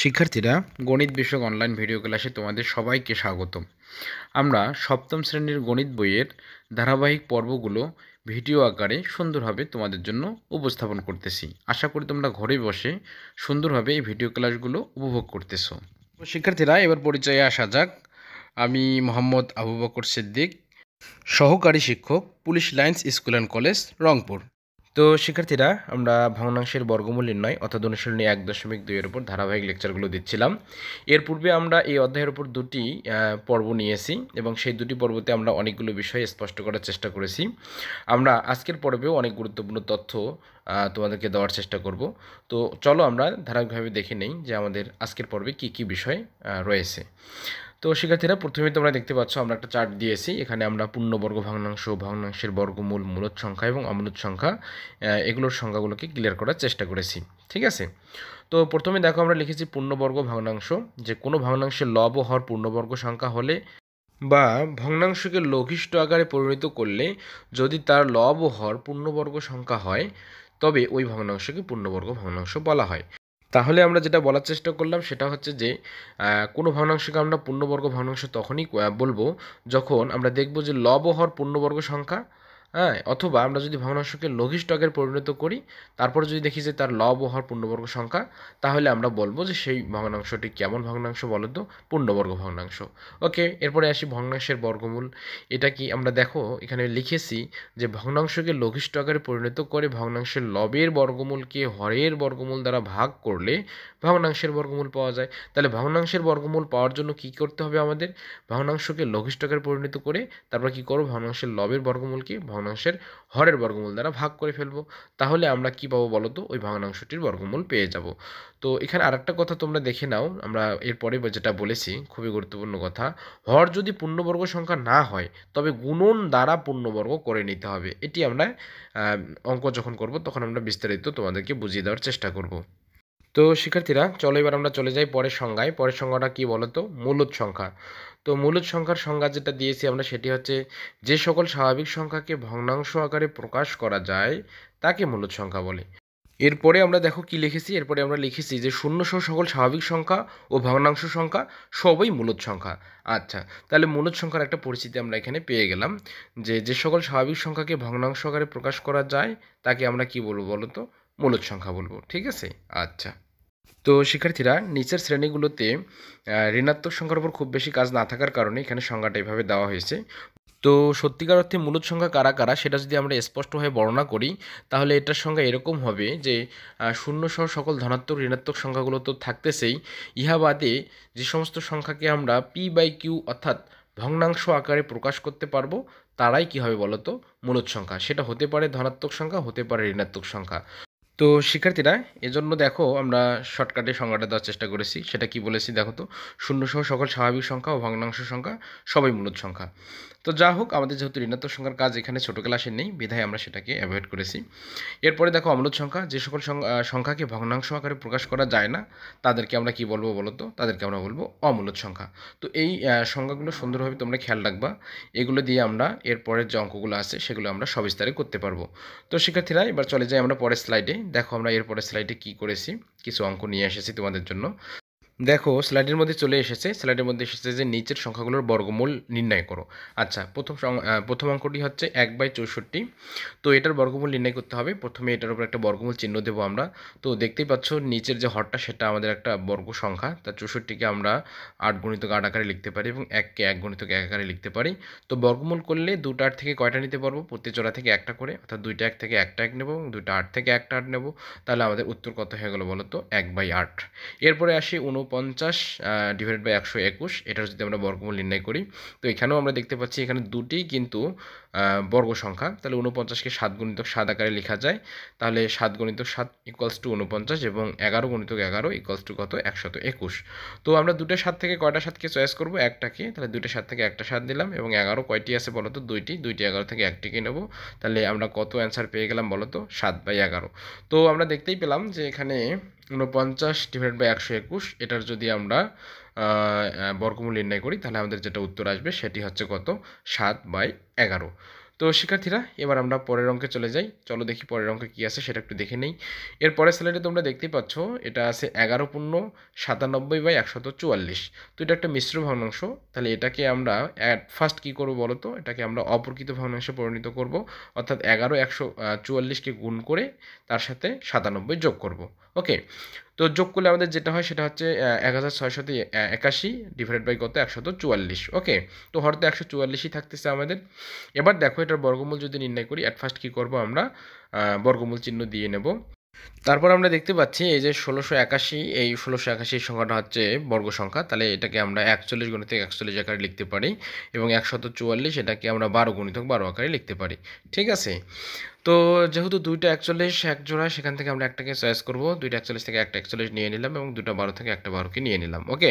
শিক্ষার্থীরা গণিত বিষয়ক অনলাইন ভিডিও ক্লাসে তোমাদের সবাইকে স্বাগতম আমরা সপ্তম শ্রেণীর গণিত বইয়ের ধারাবাহিক পর্বগুলো ভিডিও আকারে সুন্দরভাবে তোমাদের জন্য উপস্থাপন করতেছি আশা করি তোমরা ঘরে বসে সুন্দরভাবে এই ভিডিও ক্লাসগুলো উপভোগ করতেছ শিক্ষার্থীরা এবার পরিচয়ে আসা যাক আমি মোহাম্মদ আবু বকর সিদ্দিক সহকারী শিক্ষক police lines school and college Rangpur তো শিক্ষার্থীরা আমরা ভগ্নাংশের বর্গমূল নির্ণয় অর্থাৎ অনুশীলনী এক দশমিক দুইয়ের উপর ধারাবাহিক লেকচারগুলো দিচ্ছিলাম এর পূর্বে আমরা এই অধ্যায়ের উপর দুটি পর্ব নিয়েছি এবং সেই দুটি পর্বতে আমরা অনেকগুলো বিষয় স্পষ্ট করার চেষ্টা করেছি আমরা আজকের পর্বেও অনেক গুরুত্বপূর্ণ তথ্য তোমাদেরকে দেওয়ার চেষ্টা করব তো চলো আমরা ধারাবাহিকভাবে দেখে নেই যে আমাদের আজকের পর্বে কি কি বিষয় রয়েছে তো শিক্ষার্থীরা প্রথমে তোমরা দেখতে পাচ্ছ আমরা একটা চার্ট দিয়েছি এখানে আমরা পূর্ণবর্গ ভগ্নাংশ ভগ্নাংশের বর্গমূল মূলত সংখ্যা এবং অমূলত সংখ্যা এগুলোর সংখ্যাগুলোকে ক্লিয়ার করার চেষ্টা করেছি ঠিক আছে তো প্রথমে দেখো আমরা লিখেছি পূর্ণবর্গ ভগ্নাংশ যে কোনো ভগ্নাংশের লব হওয়ার হর পূর্ণবর্গ সংখ্যা হলে বা ভগ্নাংশকে লঘিষ্ঠ আকারে পরিণত করলে যদি তার লব হর পূর্ণবর্গ সংখ্যা হয় তবে ওই ভগ্নাংশকে পূর্ণবর্গ ভগ্নাংশ বলা হয় তাহলে আমরা যেটা বলার চেষ্টা করলাম সেটা হচ্ছে যে কোনো ভগ্নাংশকে আমরা পূর্ণবর্গ ভগ্নাংশ তখনই বলবো যখন আমরা দেখব যে লব হর পূর্ণবর্গ সংখ্যা হ্যাঁ অথবা আমরা যদি ভগ্নাংশকে লঘিষ্ঠকের পরিণত করি তারপর যদি দেখি যে তার লব হওয়ার হর পূর্ণবর্গ সংখ্যা তাহলে আমরা বলবো যে সেই ভগ্নাংশটি কেমন ভগ্নাংশ বলো তো পূর্ণবর্গ ভগ্নাংশ ওকে এরপরে আসি ভগ্নাংশের বর্গমূল এটা কি আমরা দেখো এখানে লিখেছি যে ভগ্নাংশকে লঘিষ্ঠকারে পরিণত করে ভগ্নাংশের লবের বর্গমূলকে হরের বর্গমূল দ্বারা ভাগ করলে ভগ্নাংশের বর্গমূল পাওয়া যায় তাহলে ভগ্নাংশের বর্গমূল পাওয়ার জন্য কি করতে হবে আমাদের ভগ্নাংশকে লঘিষ্ঠকারে পরিণত করে তারপর কি করবো ভগ্নাংশের লবের বর্গমূলকে ভগ্ন ভগ্নাংশের হরের বর্গমূল দ্বারা ভাগ করে ফেলবো তাহলে আমরা কি পাবো বলো তো ওই ভগ্নাংশটির বর্গমূল পেয়ে যাব তো এখানে আরেকটা কথা তোমরা দেখে নাও আমরা এরপরে যেটা বলেছি খুবই গুরুত্বপূর্ণ কথা হর যদি পূর্ণবর্গ সংখ্যা না হয় তবে গুণন দ্বারা পূর্ণবর্গ করে নিতে হবে এটি আমরা অঙ্ক যখন করব তখন আমরা বিস্তারিত তোমাদেরকে বুঝিয়ে দেওয়ার চেষ্টা করব তো শিক্ষার্থীরা চলো এবার আমরা চলে যাই পরের সংজ্ঞায় পরের সংজ্ঞাটা কী বলো তো মূলত সংখ্যা তো মূলত সংখ্যার সংজ্ঞা যেটা দিয়েছি আমরা সেটি হচ্ছে যে সকল স্বাভাবিক সংখ্যাকে ভগ্নাংশ আকারে প্রকাশ করা যায় তাকে মূলত সংখ্যা বলে এরপরে আমরা দেখো কি লিখেছি এরপরে আমরা লিখেছি যে শূন্য সহ সকল স্বাভাবিক সংখ্যা ও ভগ্নাংশ সংখ্যা সবই মূলত সংখ্যা আচ্ছা তাহলে মূলত সংখ্যার একটা পরিচিতি আমরা এখানে পেয়ে গেলাম যে যে সকল স্বাভাবিক সংখ্যাকে ভগ্নাংশ আকারে প্রকাশ করা যায় তাকে আমরা কি বলবো বলো তো মূলদ সংখ্যা বলবো ঠিক আছে আচ্ছা তো শিক্ষার্থীরা নিচের শ্রেণীগুলোতে ঋণাত্মক সংখ্যার উপর খুব বেশি কাজ না থাকার কারণে এখানে সংখ্যাটা এভাবে দেওয়া হয়েছে তো সত্যিকার অর্থে মূলত সংখ্যা কারা কারা সেটা যদি আমরা স্পষ্টভাবে বর্ণনা করি তাহলে এটার সংখ্যা এরকম হবে যে শূন্য সহ সকল ধনাত্মক ঋণাত্মক সংখ্যাগুলো তো থাকতেছেই ইহা বাদে যে সমস্ত সংখ্যাকে আমরা পি বাই কিউ অর্থাৎ ভগ্নাংশ আকারে প্রকাশ করতে পারবো তারাই কী হবে বলতো মূলত সংখ্যা সেটা হতে পারে ধনাত্মক সংখ্যা হতে পারে ঋণাত্মক সংখ্যা তো শিক্ষার্থীরা এজন্য দেখো আমরা শর্টকাটে সংখ্যাটা দেওয়ার চেষ্টা করেছি সেটা কি বলেছি দেখো তো শূন্য সহ সকল স্বাভাবিক সংখ্যা ও ভগ্নাংশ সংখ্যা সবাই মূলত সংখ্যা তো যা হোক আমাদের যেহেতু ঋণাত্মক সংখ্যার কাজ এখানে ছোটো ক্লাসে নেই বিধায় আমরা সেটাকে অ্যাভয়েড করেছি এরপরে দেখো অম্লত সংখ্যা যে সকল সংখ্যাকে ভগ্নাংশ আকারে প্রকাশ করা যায় না তাদেরকে আমরা কি বলবো বলো তো তাদেরকে আমরা বলবো অমূলত সংখ্যা তো এই সংখ্যাগুলো সুন্দরভাবে তোমরা খেয়াল রাখবা এগুলো দিয়ে আমরা এরপরের যে অঙ্কগুলো আছে সেগুলো আমরা সবিস্তারে করতে পারবো তো শিক্ষার্থীরা এবার চলে যাই আমরা পরের স্লাইডে দেখো আমরা এরপরের স্লাইডে কি করেছি কিছু অঙ্ক নিয়ে এসেছি তোমাদের জন্য দেখো স্লাইডের মধ্যে চলে এসেছে স্লাইডের মধ্যে এসেছে যে নিচের সংখ্যাগুলোর বর্গমূল নির্ণয় করো আচ্ছা প্রথম প্রথম অঙ্কটি হচ্ছে এক বাই চৌষট্টি তো এটার বর্গমূল নির্ণয় করতে হবে প্রথমে এটার উপর একটা বর্গমূল চিহ্ন দেবো আমরা তো দেখতেই পাচ্ছ নিচের যে হরটা সেটা আমাদের একটা বর্গ সংখ্যা তা চৌষট্টিকে আমরা আট গুণিত আট আকারে লিখতে পারি এবং এককে এক গণিতক এক আকারে লিখতে পারি তো বর্গমূল করলে দুটো আট থেকে কয়টা নিতে পারবো প্রতি জোড়া থেকে একটা করে অর্থাৎ দুইটা এক থেকে একটা এক নেবো এবং দুইটা আট থেকে একটা আট নেবো তাহলে আমাদের উত্তর কত হয়ে গেলো বলো তো এক বাই আট এরপরে আসি উনপ পঞ্চাশ ডিভাইডেড বাই একশো একুশ এটার যদি আমরা বর্গমূল নির্ণয় করি তো এখানেও আমরা দেখতে পাচ্ছি এখানে দুটি কিন্তু বর্গ সংখ্যা তাহলে উনপঞ্চাশকে সাত গুণিতক সাত আকারে লেখা যায় তাহলে সাত গুণিতক সাত ইকুয়ালস টু উনপঞ্চাশ এবং এগারো গুণিতক এগারো ইকুয়ালস টু কত একশত একুশ তো আমরা দুটো সাত থেকে কয়টা সাতকে চয়েস করবো একটাকে তাহলে দুটো সাত থেকে একটা সাত দিলাম এবং এগারো কয়টি আছে বলতো দুইটি দুইটি এগারো থেকে একটিকে নেব তাহলে আমরা কত অ্যান্সার পেয়ে গেলাম বলতো সাত বাই এগারো তো আমরা দেখতেই পেলাম যে এখানে উনপঞ্চাশ ডিভাইড বাই একশো একুশ এটার যদি আমরা বর্গমূল নির্ণয় করি তাহলে আমাদের যেটা উত্তর আসবে সেটি হচ্ছে কত সাত বাই এগারো তো শিক্ষার্থীরা এবার আমরা পরের অঙ্কে চলে যাই চলো দেখি পরের অঙ্কে কী আছে সেটা একটু দেখে নেই এর পরের স্যালারি তোমরা দেখতে পাচ্ছ এটা আছে এগারো পূর্ণ সাতানব্বই বাই একশত চুয়াল্লিশ তো এটা একটা মিশ্র ভগ্নাংশ তাহলে এটাকে আমরা অ্যাট ফার্স্ট কী করবো বলো তো এটাকে আমরা অপরকৃত ভগ্নাংশে পরিণত করব অর্থাৎ এগারো একশো চুয়াল্লিশকে গুণ করে তার সাথে সাতানব্বই যোগ করব ওকে তো যোগ করলে আমাদের যেটা হয় সেটা হচ্ছে এক হাজার ছয়শত একাশি ডিভাইড বাই কত একশত চুয়াল্লিশ ওকে তো হরতে একশো চুয়াল্লিশই থাকতেছে আমাদের এবার দেখো এটার বর্গমূল যদি নির্ণয় করি অ্যাট ফার্স্ট কী করবো আমরা বর্গমূল চিহ্ন দিয়ে নেব তারপর আমরা দেখতে পাচ্ছি এই যে ষোলোশো একাশি এই ষোলোশো একাশি সংখ্যাটা হচ্ছে বর্গ সংখ্যা তাহলে এটাকে আমরা একচল্লিশ গণিতক একচল্লিশ আকারে লিখতে পারি এবং একশত চুয়াল্লিশ এটাকে আমরা বারো গণিতক বারো আকারে লিখতে পারি ঠিক আছে তো যেহেতু দুইটা একচল্লিশ এক জোড়া সেখান থেকে আমরা একটাকে চয়েস করবো দুইটা একচল্লিশ থেকে একটা একচল্লিশ নিয়ে নিলাম এবং দুটো বারো থেকে একটা বারোকে নিয়ে নিলাম ওকে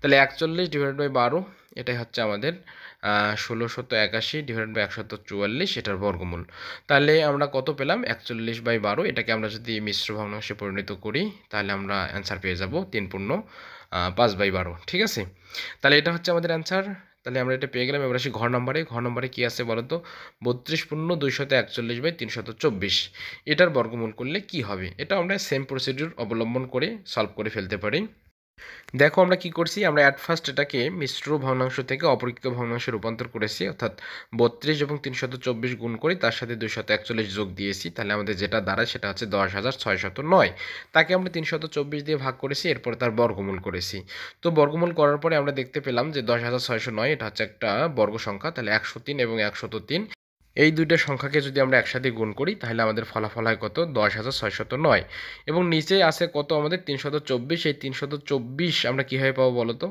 তাহলে একচল্লিশ ডিভাইড বাই বারো এটাই হচ্ছে আমাদের ষোলোশত একাশি ডিভাইড বাই একশত চুয়াল্লিশ এটার বর্গমূল তাহলে আমরা কত পেলাম একচল্লিশ বাই বারো এটাকে আমরা যদি মিশ্র ভগ্নাংশে পরিণত করি তাহলে আমরা অ্যান্সার পেয়ে যাব তিন পূর্ণ পাঁচ বাই বারো ঠিক আছে তাহলে এটা হচ্ছে আমাদের অ্যান্সার তাহলে আমরা এটা পেয়ে গেলাম এবার আসি ঘর নম্বরে ঘর নম্বরে কী আছে বলো তো বত্রিশ পূর্ণ দুইশত একচল্লিশ বাই তিনশত চব্বিশ এটার বর্গমূল করলে কি হবে এটা আমরা সেম প্রসিডিউর অবলম্বন করে সলভ করে ফেলতে পারি দেখো আমরা কি করছি আমরা অ্যাট ফার্স্ট এটাকে মিশ্র ভগ্নাংশ থেকে অপরিকৃত ভগ্নাংশে রূপান্তর করেছি অর্থাৎ বত্রিশ এবং তিনশত চব্বিশ গুণ করে তার সাথে দুইশত একচল্লিশ যোগ দিয়েছি তাহলে আমাদের যেটা দাঁড়ায় সেটা হচ্ছে দশ হাজার ছয়শত নয় তাকে আমরা তিনশত চব্বিশ দিয়ে ভাগ করেছি এরপর তার বর্গমূল করেছি তো বর্গমূল করার পরে আমরা দেখতে পেলাম যে দশ হাজার ছয়শো নয় এটা হচ্ছে একটা বর্গ সংখ্যা তাহলে একশো তিন এবং একশত তিন এই দুইটা সংখ্যাকে যদি আমরা একসাথে গুণ করি তাহলে আমাদের ফলাফল হয় কত দশ হাজার ছয়শত নয় এবং নিচে আছে কত আমাদের তিনশত চব্বিশ এই তিনশত চব্বিশ আমরা কীভাবে পাবো বলো তো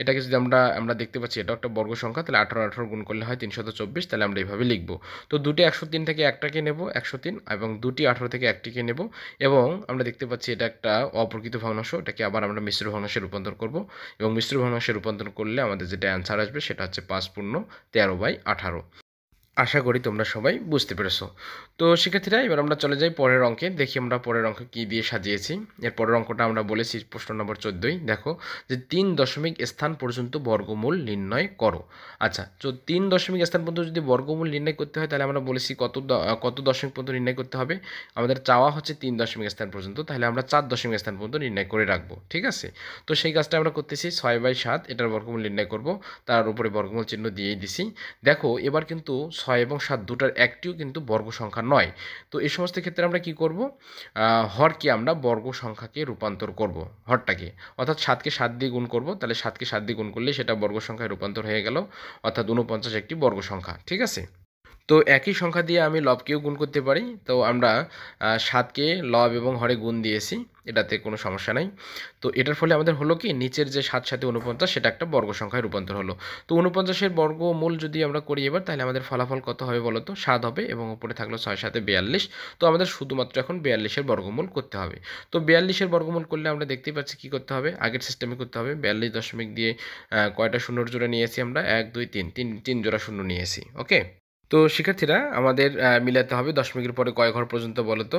এটাকে যদি আমরা আমরা দেখতে পাচ্ছি এটা একটা বর্গ সংখ্যা তাহলে আঠারো আঠারো গুণ করলে হয় তিনশত চব্বিশ তাহলে আমরা এইভাবে লিখব তো দুটি একশো তিন থেকে একটাকে নেব একশো তিন এবং দুটি আঠারো থেকে একটিকে নেব এবং আমরা দেখতে পাচ্ছি এটা একটা অপ্রকৃত ভগ্নাংশ এটাকে আবার আমরা মিশ্র ভগ্নাংশে রূপান্তর করব এবং মিশ্র ভগ্নাংশে রূপান্তর করলে আমাদের যেটা অ্যান্সার আসবে সেটা হচ্ছে পাঁচ পূর্ণ তেরো বাই আঠারো আশা করি তোমরা সবাই বুঝতে পেরেছো তো শিক্ষার্থীরা এবার আমরা চলে যাই পরের অঙ্কে দেখি আমরা পরের অঙ্ক কী দিয়ে সাজিয়েছি এর পরের অঙ্কটা আমরা বলেছি প্রশ্ন নম্বর চোদ্দোই দেখো যে তিন দশমিক স্থান পর্যন্ত বর্গমূল নির্ণয় করো আচ্ছা তো তিন দশমিক স্থান পর্যন্ত যদি বর্গমূল নির্ণয় করতে হয় তাহলে আমরা বলেছি কত কত দশমিক পর্যন্ত নির্ণয় করতে হবে আমাদের চাওয়া হচ্ছে তিন দশমিক স্থান পর্যন্ত তাহলে আমরা চার দশমিক স্থান পর্যন্ত নির্ণয় করে রাখবো ঠিক আছে তো সেই কাজটা আমরা করতেছি ছয় বাই সাত এটার বর্গমূল নির্ণয় করব তার উপরে বর্গমূল চিহ্ন দিয়েই দিছি দেখো এবার কিন্তু ছয় ছয় এবং সাত দুটার একটিও কিন্তু বর্গ সংখ্যা নয় তো এই সমস্ত ক্ষেত্রে আমরা কি করব হরকে আমরা বর্গ সংখ্যাকে রূপান্তর করব হরটাকে অর্থাৎ সাতকে সাত দিয়ে গুণ করব তাহলে সাতকে সাত দিয়ে গুণ করলে সেটা বর্গ সংখ্যায় রূপান্তর হয়ে গেল অর্থাৎ ঊনপঞ্চাশ একটি বর্গ সংখ্যা ঠিক আছে তো একই সংখ্যা দিয়ে আমি লবকেও গুণ করতে পারি তো আমরা সাতকে লব এবং হরে গুণ দিয়েছি এটাতে কোনো সমস্যা নাই তো এটার ফলে আমাদের হলো কি নিচের যে সাত সাথে উনপঞ্চাশ সেটা একটা বর্গ সংখ্যায় রূপান্তর হলো তো উনপঞ্চাশের বর্গমূল যদি আমরা করি এবার তাহলে আমাদের ফলাফল কত হবে বলো তো সাত হবে এবং উপরে থাকলো ছয় সাথে বিয়াল্লিশ তো আমাদের শুধুমাত্র এখন বিয়াল্লিশের বর্গমূল করতে হবে তো বিয়াল্লিশের বর্গমূল করলে আমরা দেখতেই পাচ্ছি কি করতে হবে আগের সিস্টেমে করতে হবে বিয়াল্লিশ দশমিক দিয়ে কয়টা শূন্য জোড়া নিয়েছি আমরা এক দুই তিন তিন তিন জোড়া শূন্য নিয়েছি ওকে তো শিক্ষার্থীরা আমাদের মিলাতে হবে দশমিকের পরে কয় ঘর পর্যন্ত বলো তো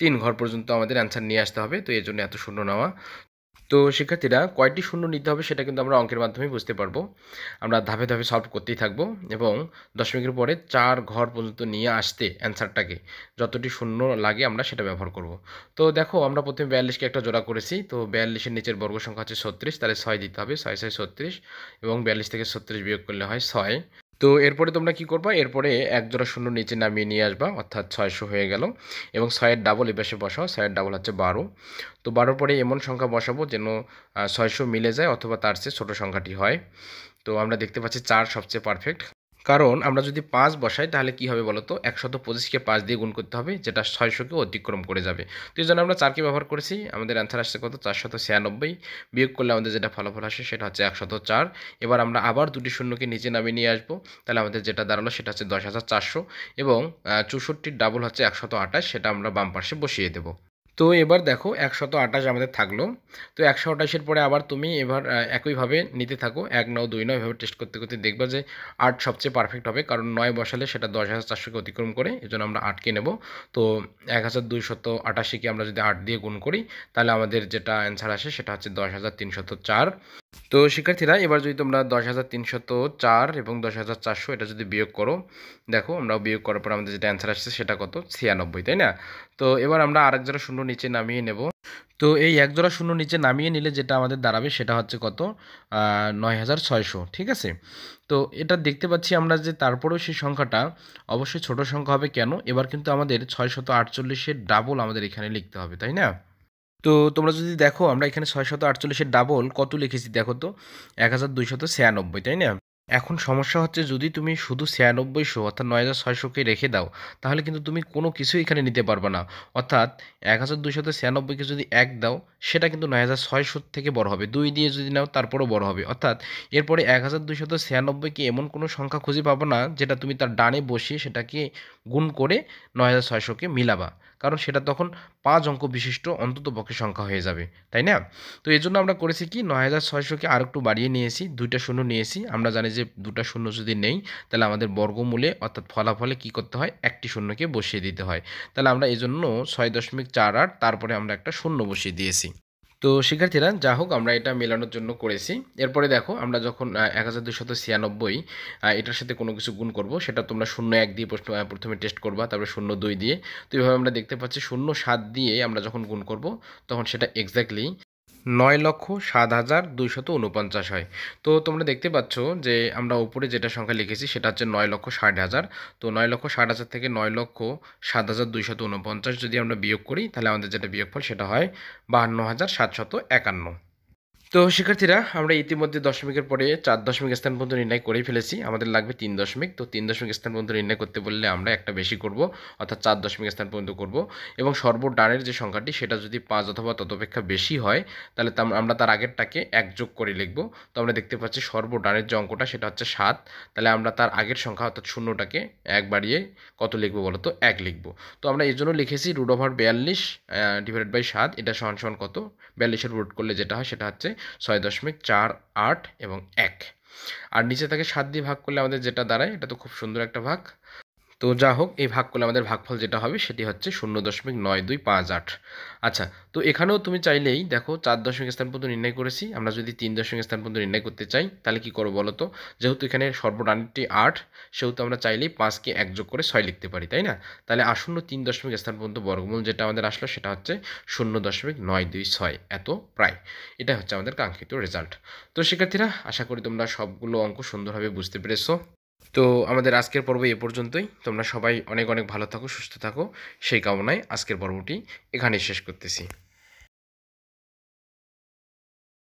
তিন ঘর পর্যন্ত আমাদের অ্যান্সার নিয়ে আসতে হবে তো এই জন্য এত শূন্য নেওয়া তো শিক্ষার্থীরা কয়টি শূন্য নিতে হবে সেটা কিন্তু আমরা অঙ্কের মাধ্যমেই বুঝতে পারবো আমরা ধাপে ধাপে সলভ করতেই থাকবো এবং দশমিকের পরে চার ঘর পর্যন্ত নিয়ে আসতে অ্যান্সারটাকে যতটি শূন্য লাগে আমরা সেটা ব্যবহার করব তো দেখো আমরা প্রথমে বিয়াল্লিশকে একটা জোড়া করেছি তো বিয়াল্লিশের নিচের বর্গ সংখ্যা হচ্ছে ছত্রিশ তাহলে ছয় দিতে হবে ছয় ছয় ছত্রিশ এবং বিয়াল্লিশ থেকে ছত্রিশ বিয়োগ করলে হয় ছয় তো এরপরে তোমরা কি করবা এরপরে এক জোড়া শূন্য নিচে নামিয়ে নিয়ে আসবা অর্থাৎ ছয়শো হয়ে গেল এবং ছয়ের ডাবল পাশে বসাও ছয়ের ডাবল হচ্ছে বারো তো বারোর পরে এমন সংখ্যা বসাবো যেন ছয়শো মিলে যায় অথবা তার চেয়ে ছোটো সংখ্যাটি হয় তো আমরা দেখতে পাচ্ছি চার সবচেয়ে পারফেক্ট কারণ আমরা যদি পাঁচ বসাই তাহলে কি হবে বলতো একশত পঁচিশকে পাঁচ দিয়ে গুণ করতে হবে যেটা ছয়শোকে অতিক্রম করে যাবে তো এই জন্য আমরা চারকে ব্যবহার করেছি আমাদের অ্যান্সার আসছে কত চারশত ছিয়ানব্বই বিয়োগ করলে আমাদের যেটা ফলাফল আসে সেটা হচ্ছে একশত চার এবার আমরা আবার দুটি শূন্যকে নিচে নামিয়ে নিয়ে আসবো তাহলে আমাদের যেটা দাঁড়ালো সেটা হচ্ছে দশ হাজার চারশো এবং চৌষট্টির ডাবল হচ্ছে একশত আঠাশ সেটা আমরা বাম পাশে বসিয়ে দেবো তো এবার দেখো একশত আটাশ আমাদের থাকলো তো একশো আটাশের পরে আবার তুমি এবার একইভাবে নিতে থাকো এক নয় দুই নয় এভাবে টেস্ট করতে করতে দেখবা যে আট সবচেয়ে পারফেক্ট হবে কারণ নয় বসালে সেটা দশ হাজার চারশোকে অতিক্রম করে এজন্য আমরা আটকে নেব তো এক হাজার দুইশত আটাশিকে আমরা যদি আট দিয়ে গুণ করি তাহলে আমাদের যেটা অ্যান্সার আসে সেটা হচ্ছে দশ হাজার তিনশত চার তো শিক্ষার্থীরা এবার যদি তোমরা দশ হাজার তিনশত চার এবং দশ হাজার চারশো এটা যদি বিয়োগ করো দেখো আমরা বিয়োগ করার পর আমাদের যেটা অ্যান্সার আসছে সেটা কত ছিয়ানব্বই তাই না তো এবার আমরা আরেক জোড়া শূন্য নিচে নামিয়ে নেব তো এই এক জোড়া শূন্য নিচে নামিয়ে নিলে যেটা আমাদের দাঁড়াবে সেটা হচ্ছে কত নয় হাজার ছয়শো ঠিক আছে তো এটা দেখতে পাচ্ছি আমরা যে তারপরেও সেই সংখ্যাটা অবশ্যই ছোট সংখ্যা হবে কেন এবার কিন্তু আমাদের ছয়শত শত ডাবল আমাদের এখানে লিখতে হবে তাই না তো তোমরা যদি দেখো আমরা এখানে ছয় শত আটচল্লিশের ডাবল কত লিখেছি দেখো তো এক হাজার দুইশত ছিয়ানব্বই তাই না এখন সমস্যা হচ্ছে যদি তুমি শুধু ছিয়ানব্বই শো অর্থাৎ নয় হাজার ছয়শোকে রেখে দাও তাহলে কিন্তু তুমি কোনো কিছুই এখানে নিতে পারবে না অর্থাৎ এক হাজার দুশোতে ছিয়ানব্বইকে যদি এক দাও সেটা কিন্তু নয় হাজার ছয়শো থেকে বড় হবে দুই দিয়ে যদি নাও তারপরও বড় হবে অর্থাৎ এরপরে এক হাজার দুশোতে ছিয়ানব্বইকে এমন কোনো সংখ্যা খুঁজে পাবো না যেটা তুমি তার ডানে বসিয়ে সেটাকে গুণ করে নয় হাজার ছয়শোকে মিলাবা কারণ সেটা তখন পাঁচ অঙ্ক বিশিষ্ট অন্তত পক্ষে সংখ্যা হয়ে যাবে তাই না তো এই জন্য আমরা করেছি কি নয় হাজার ছয়শোকে আর একটু বাড়িয়ে নিয়েছি দুইটা শূন্য নিয়েছি আমরা জানি যে দুটা শূন্য যদি নেই তাহলে আমাদের বর্গমূলে অর্থাৎ ফলাফলে কি করতে হয় একটি শূন্যকে বসিয়ে দিতে হয় তাহলে আমরা এই জন্য ছয় দশমিক চার আট তারপরে আমরা একটা শূন্য বসিয়ে দিয়েছি তো শিক্ষার্থীরা যা হোক আমরা এটা মেলানোর জন্য করেছি এরপরে দেখো আমরা যখন এক হাজার দুশত ছিয়ানব্বই এটার সাথে কোনো কিছু গুণ করব সেটা তোমরা শূন্য এক দিয়ে প্রশ্ন প্রথমে টেস্ট করবা তারপরে শূন্য দুই দিয়ে তো এইভাবে আমরা দেখতে পাচ্ছি শূন্য সাত দিয়ে আমরা যখন গুণ করব তখন সেটা এক্স্যাক্টলি নয় লক্ষ সাত হাজার দুইশত উনপঞ্চাশ হয় তো তোমরা দেখতে পাচ্ছ যে আমরা উপরে যেটা সংখ্যা লিখেছি সেটা হচ্ছে নয় লক্ষ ষাট হাজার তো নয় লক্ষ ষাট হাজার থেকে নয় লক্ষ সাত হাজার দুইশত উনপঞ্চাশ যদি আমরা বিয়োগ করি তাহলে আমাদের যেটা বিয়োগফল সেটা হয় বাহান্ন হাজার সাতশত একান্ন তো শিক্ষার্থীরা আমরা ইতিমধ্যে দশমিকের পরে চার দশমিক স্থান পর্যন্ত নির্ণয় করেই ফেলেছি আমাদের লাগবে তিন দশমিক তো তিন দশমিক স্থান পর্যন্ত নির্ণয় করতে বললে আমরা একটা বেশি করব অর্থাৎ চার দশমিক স্থান পর্যন্ত করব এবং সর্ব ডানের যে সংখ্যাটি সেটা যদি পাঁচ অথবা ততপেক্ষা বেশি হয় তাহলে আমরা তার আগেরটাকে একযোগ করে লিখব তো আমরা দেখতে পাচ্ছি সর্ব ডানের যে অঙ্কটা সেটা হচ্ছে সাত তাহলে আমরা তার আগের সংখ্যা অর্থাৎ শূন্যটাকে এক বাড়িয়ে কত লিখবো বলো তো এক লিখব তো আমরা এর জন্য লিখেছি রুট ওভার বিয়াল্লিশ ডিভাইড বাই সাত এটা সমান সমান কত বিয়াল্লিশের রুট করলে যেটা হয় সেটা হচ্ছে ছয় দশমিক চার আট এবং এক আর নিচে তাকে সাত দিয়ে ভাগ করলে আমাদের যেটা দাঁড়ায় এটা তো খুব সুন্দর একটা ভাগ তো যা হোক এই ভাগ করলে আমাদের ভাগফল যেটা হবে সেটি হচ্ছে শূন্য দশমিক নয় দুই পাঁচ আট আচ্ছা তো এখানেও তুমি চাইলেই দেখো চার দশমিক স্থান পর্যন্ত নির্ণয় করেছি আমরা যদি তিন দশমিক স্থান পর্যন্ত নির্ণয় করতে চাই তাহলে কী করবো বলো তো যেহেতু এখানে সর্বডানটি আট সেহেতু আমরা চাইলেই পাঁচকে একযোগ করে ছয় লিখতে পারি তাই না তাহলে আসন্ন তিন দশমিক স্থান পর্যন্ত বর্গমূল যেটা আমাদের আসলো সেটা হচ্ছে শূন্য দশমিক নয় দুই ছয় এত প্রায় এটা হচ্ছে আমাদের কাঙ্ক্ষিত রেজাল্ট তো শিক্ষার্থীরা আশা করি তোমরা সবগুলো অঙ্ক সুন্দরভাবে বুঝতে পেরেছো তো আমাদের আজকের পর্ব এ পর্যন্তই তোমরা সবাই অনেক অনেক ভালো থাকো সুস্থ থাকো সেই কামনায় আজকের পর্বটি এখানেই শেষ করতেছি